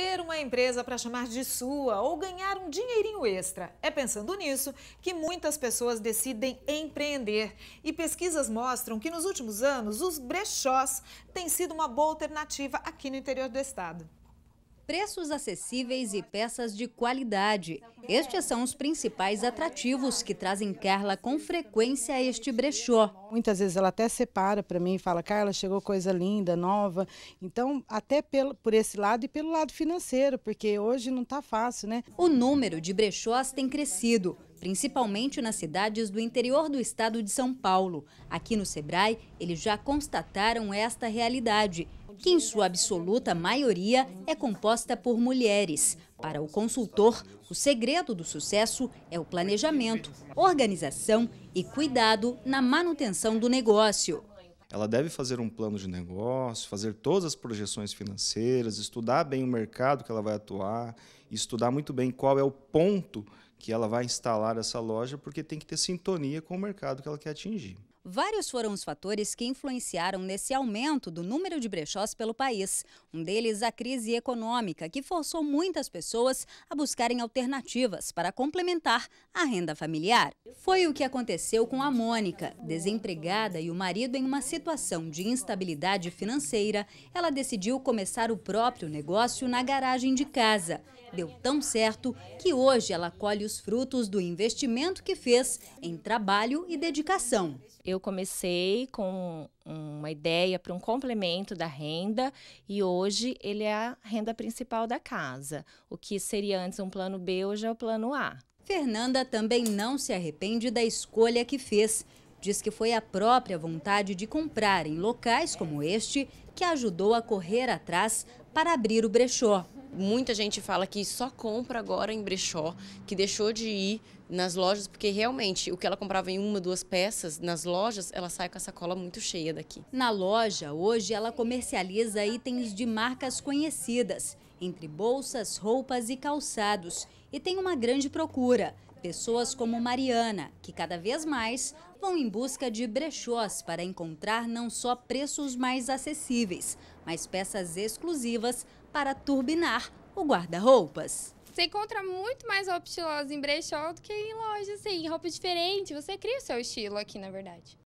Ter uma empresa para chamar de sua ou ganhar um dinheirinho extra. É pensando nisso que muitas pessoas decidem empreender. E pesquisas mostram que nos últimos anos os brechós têm sido uma boa alternativa aqui no interior do estado preços acessíveis e peças de qualidade. Estes são os principais atrativos que trazem Carla com frequência a este brechó. Muitas vezes ela até separa para mim e fala, Carla, chegou coisa linda, nova. Então, até pelo, por esse lado e pelo lado financeiro, porque hoje não está fácil, né? O número de brechós tem crescido, principalmente nas cidades do interior do estado de São Paulo. Aqui no Sebrae, eles já constataram esta realidade que em sua absoluta maioria é composta por mulheres. Para o consultor, o segredo do sucesso é o planejamento, organização e cuidado na manutenção do negócio. Ela deve fazer um plano de negócio, fazer todas as projeções financeiras, estudar bem o mercado que ela vai atuar, estudar muito bem qual é o ponto que ela vai instalar essa loja, porque tem que ter sintonia com o mercado que ela quer atingir. Vários foram os fatores que influenciaram nesse aumento do número de brechós pelo país. Um deles, a crise econômica, que forçou muitas pessoas a buscarem alternativas para complementar a renda familiar. Foi o que aconteceu com a Mônica. Desempregada e o marido em uma situação de instabilidade financeira, ela decidiu começar o próprio negócio na garagem de casa. Deu tão certo que hoje ela colhe os frutos do investimento que fez em trabalho e dedicação eu comecei com uma ideia para um complemento da renda e hoje ele é a renda principal da casa. O que seria antes um plano B, hoje é o plano A. Fernanda também não se arrepende da escolha que fez. Diz que foi a própria vontade de comprar em locais como este que ajudou a correr atrás para abrir o brechó muita gente fala que só compra agora em brechó, que deixou de ir nas lojas, porque realmente o que ela comprava em uma, duas peças nas lojas, ela sai com a sacola muito cheia daqui. Na loja, hoje, ela comercializa itens de marcas conhecidas, entre bolsas, roupas e calçados e tem uma grande procura. Pessoas como Mariana, que cada vez mais vão em busca de brechós para encontrar não só preços mais acessíveis, mas peças exclusivas para turbinar o guarda-roupas. Você encontra muito mais roupa estilosa em brechó do que em loja, assim, roupa diferente. Você cria o seu estilo aqui, na verdade.